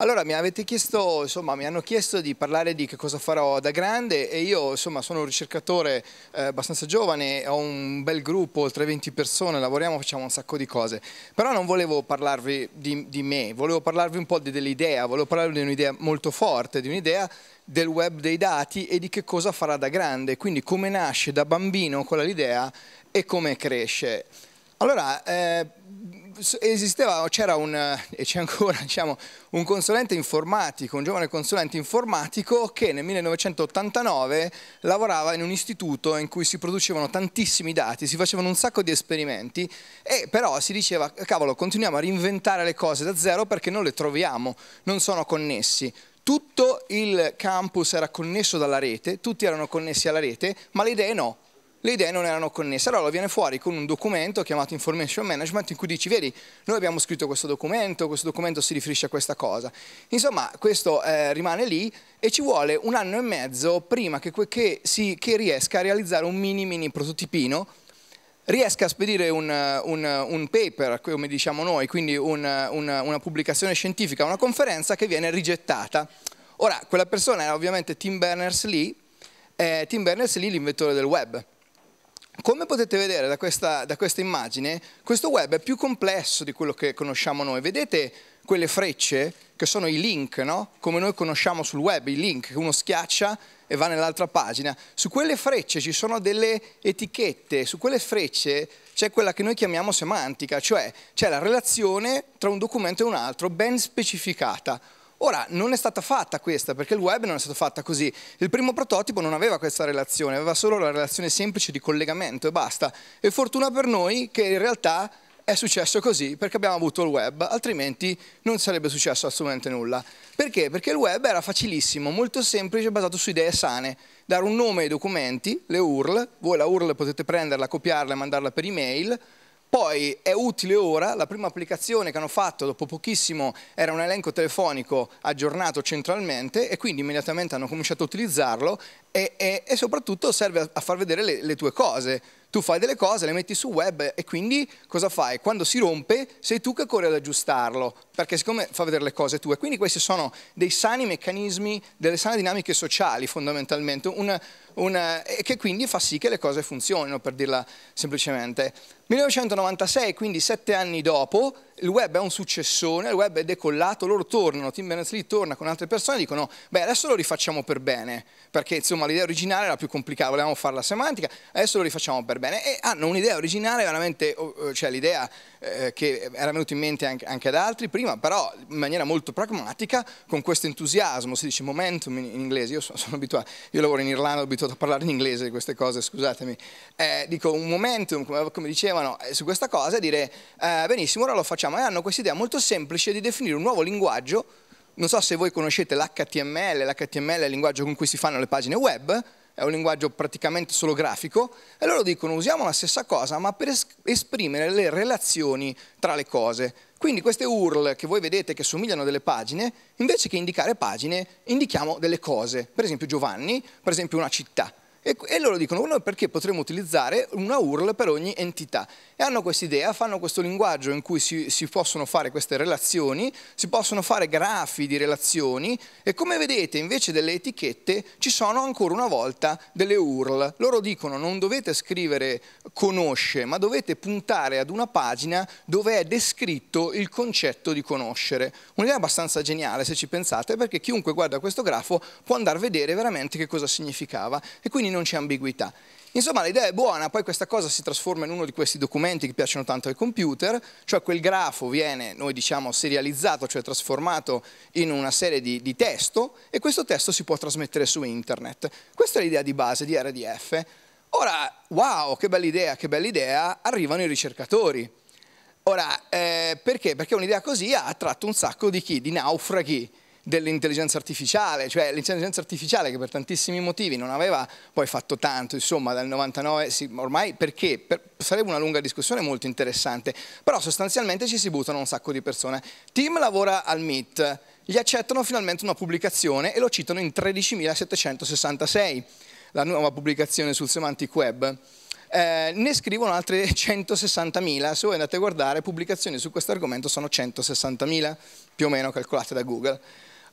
Allora mi avete chiesto, insomma mi hanno chiesto di parlare di che cosa farò da grande e io insomma sono un ricercatore eh, abbastanza giovane, ho un bel gruppo, oltre 20 persone, lavoriamo, facciamo un sacco di cose, però non volevo parlarvi di, di me, volevo parlarvi un po' dell'idea, volevo parlarvi di un'idea molto forte, di un'idea del web dei dati e di che cosa farà da grande, quindi come nasce da bambino quella l'idea e come cresce. Allora, eh, esisteva, c'era un, eh, e c'è ancora, diciamo, un consulente informatico, un giovane consulente informatico che nel 1989 lavorava in un istituto in cui si producevano tantissimi dati, si facevano un sacco di esperimenti e però si diceva, cavolo, continuiamo a reinventare le cose da zero perché non le troviamo, non sono connessi tutto il campus era connesso dalla rete, tutti erano connessi alla rete, ma le idee no le idee non erano connesse. Allora viene fuori con un documento chiamato Information Management in cui dici, vedi, noi abbiamo scritto questo documento, questo documento si riferisce a questa cosa. Insomma, questo eh, rimane lì e ci vuole un anno e mezzo prima che, che, si, che riesca a realizzare un mini mini prototipino riesca a spedire un, un, un, paper, come diciamo noi, quindi un, una pubblicazione scientifica, una conferenza che viene rigettata. Ora, quella persona era ovviamente Tim Berners-Lee, eh, Tim Berners-Lee l'inventore del web, come potete vedere da questa, da questa, immagine, questo web è più complesso di quello che conosciamo noi. Vedete quelle frecce che sono i link, no? come noi conosciamo sul web, i link che uno schiaccia e va nell'altra pagina. Su quelle frecce ci sono delle etichette, su quelle frecce c'è quella che noi chiamiamo semantica, cioè c'è la relazione tra un documento e un altro ben specificata. Ora, non è stata fatta questa, perché il web non è stato fatto così. Il primo prototipo non aveva questa relazione, aveva solo la relazione semplice di collegamento e basta. E fortuna per noi che in realtà è successo così perché abbiamo avuto il web, altrimenti non sarebbe successo assolutamente nulla. Perché? Perché il web era facilissimo, molto semplice, basato su idee sane. Dare un nome ai documenti, le URL, voi la URL potete prenderla, copiarla e mandarla per email, poi è utile ora, la prima applicazione che hanno fatto dopo pochissimo era un elenco telefonico aggiornato centralmente e quindi immediatamente hanno cominciato a utilizzarlo e, e, e soprattutto serve a, far vedere le, le tue cose. Tu fai delle cose, le metti sul web e quindi cosa fai? Quando si rompe sei tu che corri ad aggiustarlo, perché siccome fa vedere le cose tue. Quindi questi sono dei sani meccanismi, delle sane dinamiche sociali fondamentalmente, una, una, eh, che quindi fa sì che le cose funzionino, per dirla semplicemente. 1996, quindi sette anni dopo, il web è un successone, il web è decollato, loro tornano, Tim Berners-Lee torna con altre persone e dicono beh adesso lo rifacciamo per bene, perché insomma l'idea originale era più complicata, volevamo fare la semantica, adesso lo rifacciamo per bene e hanno un'idea originale veramente, cioè l'idea eh, che era venuta in mente anche, anche, ad altri prima, però in maniera molto pragmatica, con questo entusiasmo, si dice momentum in, in inglese, io sono, sono, abituato, io lavoro in Irlanda, ho abituato a parlare in inglese di queste cose, scusatemi, eh, dico un momentum, come, come dicevano, eh, su questa cosa e dire eh, benissimo, ora lo facciamo diciamo, e hanno questa idea molto semplice di definire un nuovo linguaggio, non so se voi conoscete l'HTML, l'HTML è il linguaggio con cui si fanno le pagine web, è un linguaggio praticamente solo grafico, e loro dicono usiamo la stessa cosa ma per esprimere le relazioni tra le cose. Quindi queste URL che voi vedete che somigliano a delle pagine, invece che indicare pagine, indichiamo delle cose, per esempio Giovanni, per esempio una città. E, e loro dicono no, perché potremmo utilizzare una URL per ogni entità. E hanno questa idea, fanno questo linguaggio in cui si, si possono fare queste relazioni, si possono fare grafi di relazioni e come vedete invece delle etichette ci sono ancora una volta delle URL. Loro dicono non dovete scrivere conosce, ma dovete puntare ad una pagina dove è descritto il concetto di conoscere. Un'idea abbastanza geniale se ci pensate perché chiunque guarda questo grafo può andare a vedere veramente che cosa significava e quindi non non c'è ambiguità. Insomma, l'idea è buona, poi questa cosa si trasforma in uno di questi documenti che piacciono tanto ai computer, cioè quel grafo viene, noi diciamo, serializzato, cioè trasformato in una serie di, di testo e questo testo si può trasmettere su internet. Questa è l'idea di base di RDF. Ora, wow, che bella idea, che bella idea, arrivano i ricercatori. Ora, eh, perché? Perché un'idea così ha attratto un sacco di chi? Di naufraghi dell'intelligenza artificiale, cioè l'intelligenza artificiale che per tantissimi motivi non aveva poi fatto tanto, insomma dal 99 sì, ormai perché per, sarebbe una lunga discussione molto interessante, però sostanzialmente ci si buttano un sacco di persone. Tim lavora al MIT, gli accettano finalmente una pubblicazione e lo citano in 13.766, la nuova pubblicazione sul Semantic Web. Eh, ne scrivono altre 160.000, se voi andate a guardare pubblicazioni su questo argomento sono 160.000, più o meno calcolate da Google.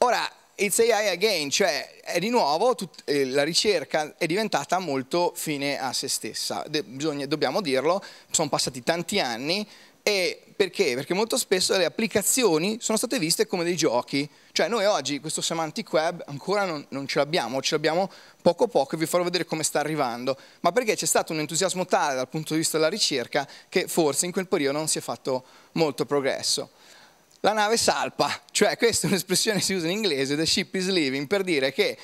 Ora, It's AI again, cioè di nuovo tut, eh, la ricerca è diventata molto fine a se stessa, De, bisogna, dobbiamo dirlo, sono passati tanti anni e perché? Perché molto spesso le applicazioni sono state viste come dei giochi, cioè noi oggi questo semantic web ancora non, non ce l'abbiamo, ce l'abbiamo poco poco e vi farò vedere come sta arrivando, ma perché c'è stato un entusiasmo tale dal punto di vista della ricerca che forse in quel periodo non si è fatto molto progresso la nave salpa, cioè questa è un'espressione che si usa in inglese, the ship is leaving, per dire che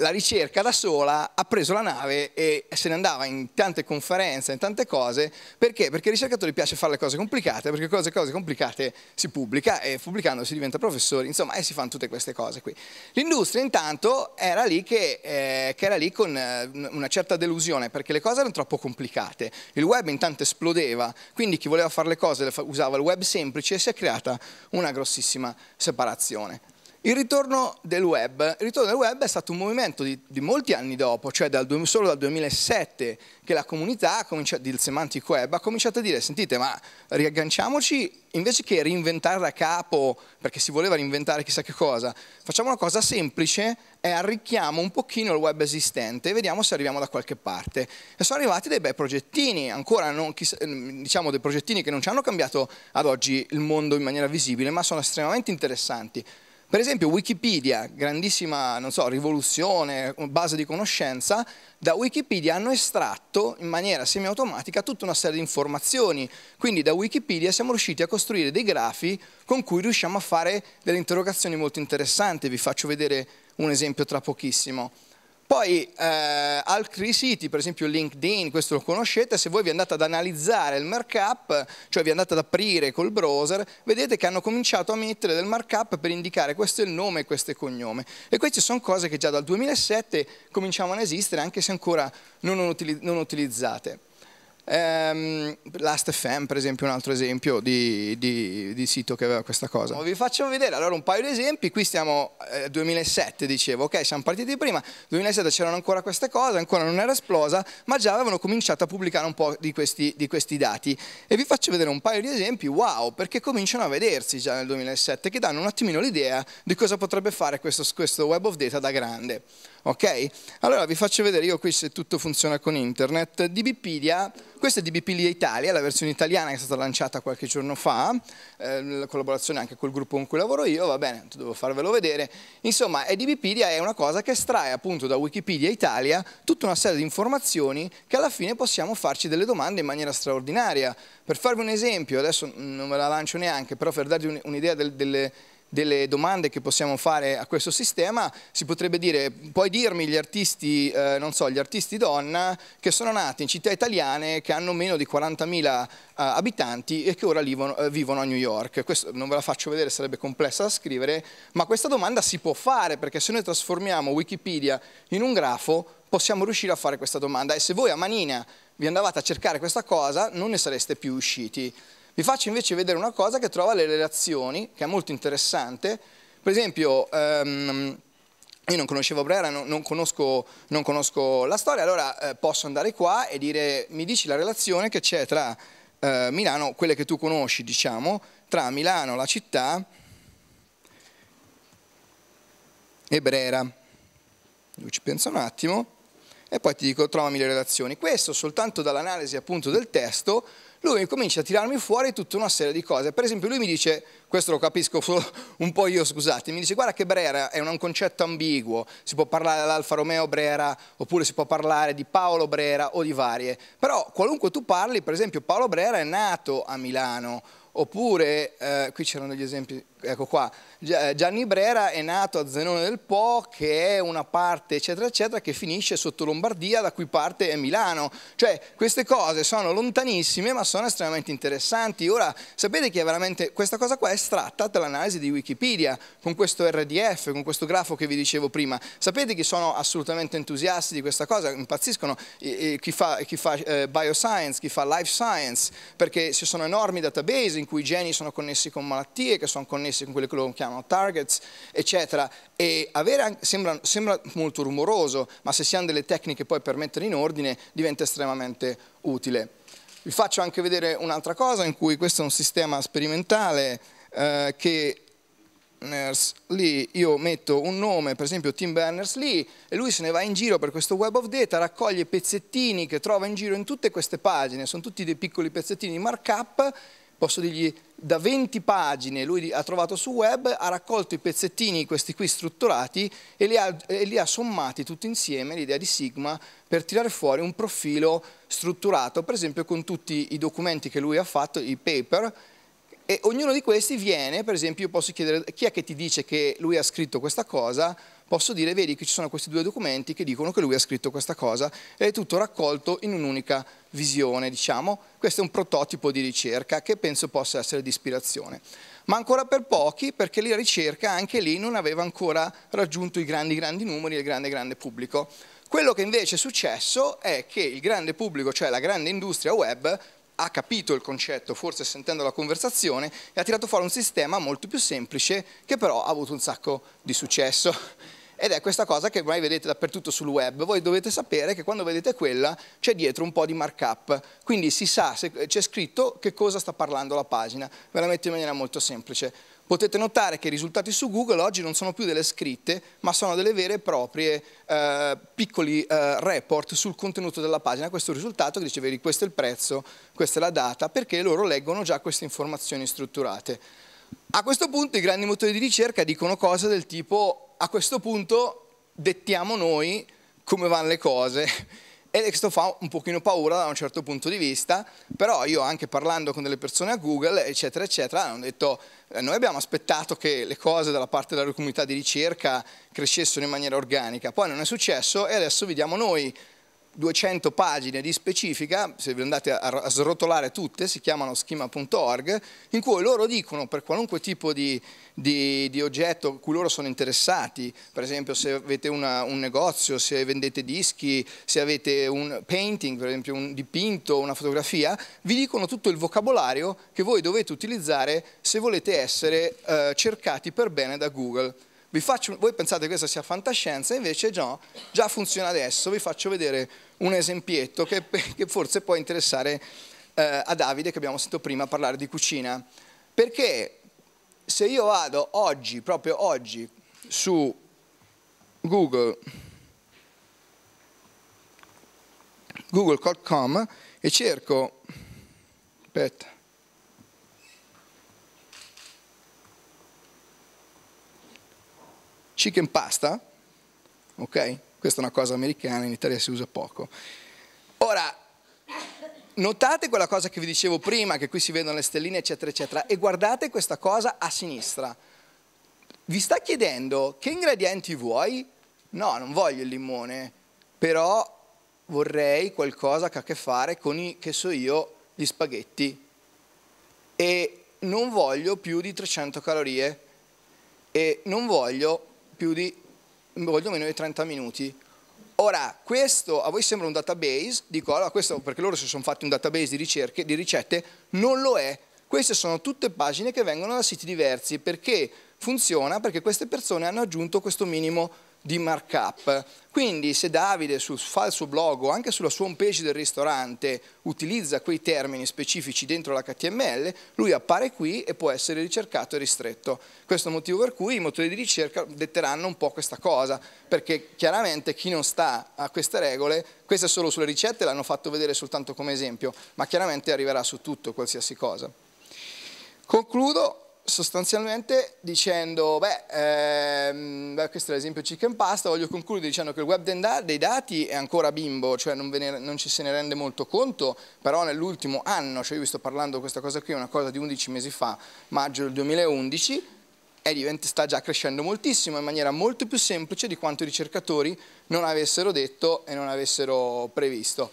la ricerca da sola ha preso la nave e se ne andava in tante conferenze, in tante cose, perché? Perché ai ricercatori piace fare le cose complicate, perché cose, cose complicate si pubblica e pubblicando si diventa professori, insomma, e si fanno tutte queste cose qui. L'industria intanto era lì, che, eh, che era lì con eh, una certa delusione, perché le cose erano troppo complicate, il web intanto esplodeva, quindi chi voleva fare le cose usava il web semplice e si è creata una grossissima separazione. Il ritorno del web, il ritorno del web è stato un movimento di, di molti anni dopo, cioè dal, solo dal 2007 che la comunità cominciato, del semantic web ha cominciato a dire sentite ma riagganciamoci invece che reinventare da capo perché si voleva reinventare chissà che cosa, facciamo una cosa semplice e arricchiamo un pochino il web esistente e vediamo se arriviamo da qualche parte. E sono arrivati dei bei progettini, ancora non, ehm, diciamo dei progettini che non ci hanno cambiato ad oggi il mondo in maniera visibile ma sono estremamente interessanti. Per esempio Wikipedia, grandissima so, rivoluzione, base di conoscenza, da Wikipedia hanno estratto in maniera semiautomatica tutta una serie di informazioni, quindi da Wikipedia siamo riusciti a costruire dei grafi con cui riusciamo a fare delle interrogazioni molto interessanti, vi faccio vedere un esempio tra pochissimo. Poi eh, altri siti, per esempio LinkedIn, questo lo conoscete, se voi vi andate ad analizzare il markup, cioè vi andate ad aprire col browser, vedete che hanno cominciato a mettere del markup per indicare questo è il nome e questo è il cognome. E queste sono cose che già dal 2007 cominciavano a esistere anche se ancora non, non utilizzate. Um, ehm, Last.fm per esempio è un altro esempio di, di, di, sito che aveva questa cosa. Vi faccio vedere allora un paio di esempi, qui stiamo eh, 2007 dicevo, ok siamo partiti prima, nel 2007 c'erano ancora queste cose, ancora non era esplosa, ma già avevano cominciato a pubblicare un po' di questi, di questi dati e vi faccio vedere un paio di esempi, wow, perché cominciano a vedersi già nel 2007 che danno un attimino l'idea di cosa potrebbe fare questo, questo Web of Data da grande. Ok? Allora vi faccio vedere io qui se tutto funziona con internet. DBpedia, questa è DBpedia Italia, la versione italiana che è stata lanciata qualche giorno fa, eh, la collaborazione anche col gruppo con cui lavoro io, va bene, devo farvelo vedere. Insomma, DBpedia è una cosa che estrae appunto da Wikipedia Italia tutta una serie di informazioni che alla fine possiamo farci delle domande in maniera straordinaria. Per farvi un esempio, adesso non ve la lancio neanche, però per darvi un'idea del, delle delle domande che possiamo fare a questo sistema, si potrebbe dire, puoi dirmi gli artisti, eh, non so, gli artisti donna che sono nati in città italiane che hanno meno di 40.000 eh, abitanti e che ora vivono, eh, vivono, a New York. Questo non ve la faccio vedere, sarebbe complessa da scrivere, ma questa domanda si può fare perché se noi trasformiamo Wikipedia in un grafo possiamo riuscire a fare questa domanda e se voi a manina vi andavate a cercare questa cosa non ne sareste più usciti. Vi faccio invece vedere una cosa che trova le relazioni, che è molto interessante. Per esempio, ehm, io non conoscevo Brera, non, non, conosco, non conosco, la storia, allora eh, posso andare qua e dire, mi dici la relazione che c'è tra eh, Milano, quelle che tu conosci, diciamo, tra Milano, la città, e Brera. Io ci penso un attimo e poi ti dico trovami le relazioni. Questo soltanto dall'analisi appunto del testo lui comincia a tirarmi fuori tutta una serie di cose. Per esempio lui mi dice, questo lo capisco un po' io, scusate, mi dice guarda che Brera è un concetto ambiguo, si può parlare dell'Alfa Romeo Brera oppure si può parlare di Paolo Brera o di varie, però qualunque tu parli, per esempio Paolo Brera è nato a Milano Oppure, eh, qui c'erano degli esempi, ecco qua, eh, Gianni Brera è nato a Zenone del Po, che è una parte eccetera eccetera, che finisce sotto Lombardia, da cui parte è Milano. Cioè, queste cose sono lontanissime, ma sono estremamente interessanti. Ora, sapete che è veramente, questa cosa qua è estratta dall'analisi di Wikipedia, con questo RDF, con questo grafo che vi dicevo prima. Sapete che sono assolutamente entusiasti di questa cosa, impazziscono e, eh, e, eh, chi fa, chi fa eh, bioscience, chi fa life science, perché ci sono enormi database in cui i geni sono connessi con malattie, che sono connessi con quelli che loro chiamano targets, eccetera. E anche, sembra, sembra molto rumoroso, ma se si hanno delle tecniche poi per mettere in ordine diventa estremamente utile. Vi faccio anche vedere un'altra cosa in cui questo è un sistema sperimentale eh, che lì io metto un nome, per esempio Tim Berners-Lee, e lui se ne va in giro per questo web of data, raccoglie pezzettini che trova in giro in tutte queste pagine, sono tutti dei piccoli pezzettini di markup posso dirgli da 20 pagine lui ha trovato sul web, ha raccolto i pezzettini, questi qui strutturati, e li ha, e li ha sommati tutti insieme, l'idea di Sigma, per tirare fuori un profilo strutturato, per esempio con tutti i documenti che lui ha fatto, i paper, e ognuno di questi viene, per esempio, io posso chiedere chi è che ti dice che lui ha scritto questa cosa, posso dire vedi che ci sono questi due documenti che dicono che lui ha scritto questa cosa, ed è tutto raccolto in un'unica pagina visione, diciamo, questo è un prototipo di ricerca che penso possa essere di ispirazione. Ma ancora per pochi, perché la ricerca anche lì non aveva ancora raggiunto i grandi, grandi numeri e il grande, grande pubblico. Quello che invece è successo è che il grande pubblico, cioè la grande industria web, ha capito il concetto, forse sentendo la conversazione, e ha tirato fuori un sistema molto più semplice che però ha avuto un sacco di successo ed è questa cosa che ormai vedete dappertutto sul web. Voi dovete sapere che quando vedete quella c'è dietro un po' di markup, quindi si sa se c'è scritto che cosa sta parlando la pagina. Ve la metto in maniera molto semplice. Potete notare che i risultati su Google oggi non sono più delle scritte, ma sono delle vere e proprie eh, piccoli eh, report sul contenuto della pagina. Questo è il risultato che dice, vedi, questo è il prezzo, questa è la data, perché loro leggono già queste informazioni strutturate. A questo punto i grandi motori di ricerca dicono cose del tipo a questo punto dettiamo noi come vanno le cose e questo fa un pochino paura da un certo punto di vista, però io anche parlando con delle persone a Google, eccetera, eccetera, hanno detto eh, noi abbiamo aspettato che le cose dalla parte della comunità di ricerca crescessero in maniera organica, poi non è successo e adesso vediamo noi 200 pagine di specifica, se vi andate a, srotolare tutte, si chiamano schema.org, in cui loro dicono per qualunque tipo di, di, di, oggetto cui loro sono interessati, per esempio se avete una, un negozio, se vendete dischi, se avete un painting, per esempio un dipinto, una fotografia, vi dicono tutto il vocabolario che voi dovete utilizzare se volete essere eh, cercati per bene da Google. Faccio, voi pensate che questa sia fantascienza, invece no, già funziona adesso, vi faccio vedere un esempietto che, che forse può interessare eh, a Davide che abbiamo sentito prima parlare di cucina, perché se io vado oggi, proprio oggi, su Google, google.com e cerco, aspetta, chicken pasta, ok? Questa è una cosa americana, in Italia si usa poco. Ora, notate quella cosa che vi dicevo prima, che qui si vedono le stelline, eccetera, eccetera, e guardate questa cosa a sinistra. Vi sta chiedendo che ingredienti vuoi? No, non voglio il limone, però vorrei qualcosa che ha a che fare con, i, che so io, gli spaghetti. E non voglio più di 300 calorie. E non voglio più di, voglio meno di 30 minuti. Ora, questo a voi sembra un database, dico allora questo perché loro si sono fatti un database di ricerche, di ricette, non lo è. Queste sono tutte pagine che vengono da siti diversi, perché funziona? Perché queste persone hanno aggiunto questo minimo di markup. Quindi se Davide sul, falso blog o anche sulla sua home page del ristorante utilizza quei termini specifici dentro l'HTML, lui appare qui e può essere ricercato e ristretto. Questo è il motivo per cui i motori di ricerca detteranno un po' questa cosa, perché chiaramente chi non sta a queste regole, queste solo sulle ricette l'hanno fatto vedere soltanto come esempio, ma chiaramente arriverà su tutto, qualsiasi cosa. Concludo sostanzialmente dicendo, beh, ehm, beh, questo è l'esempio chicken pasta, voglio concludere dicendo che il web dei dati è ancora bimbo, cioè non, ne, non, ci se ne rende molto conto, però nell'ultimo anno, cioè io vi sto parlando di questa cosa qui, una cosa di 11 mesi fa, maggio del 2011, diventa, sta già crescendo moltissimo in maniera molto più semplice di quanto i ricercatori non avessero detto e non avessero previsto.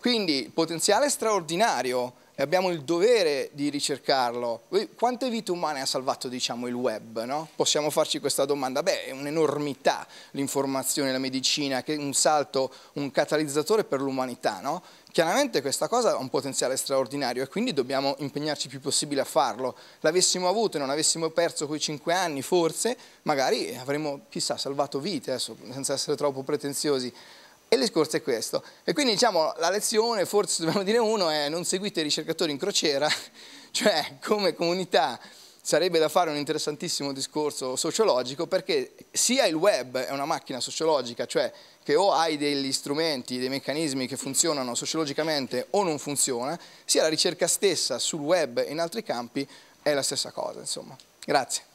Quindi il potenziale è straordinario, e abbiamo il dovere di ricercarlo. Quante vite umane ha salvato diciamo, il web? No? Possiamo farci questa domanda. Beh, è un'enormità l'informazione, la medicina, che è un salto, un catalizzatore per l'umanità. No? Chiaramente questa cosa ha un potenziale straordinario e quindi dobbiamo impegnarci il più possibile a farlo. L'avessimo avuto e non avessimo perso quei cinque anni, forse, magari avremmo, chissà, salvato vite, adesso, senza essere troppo pretenziosi. E il discorso è questo. E quindi diciamo la lezione, forse dobbiamo dire uno, è non seguite i ricercatori in crociera, cioè come comunità sarebbe da fare un interessantissimo discorso sociologico perché sia il web è una macchina sociologica, cioè che o hai degli strumenti, dei meccanismi che funzionano sociologicamente o non funziona, sia la ricerca stessa sul web e in altri campi è la stessa cosa, insomma. Grazie.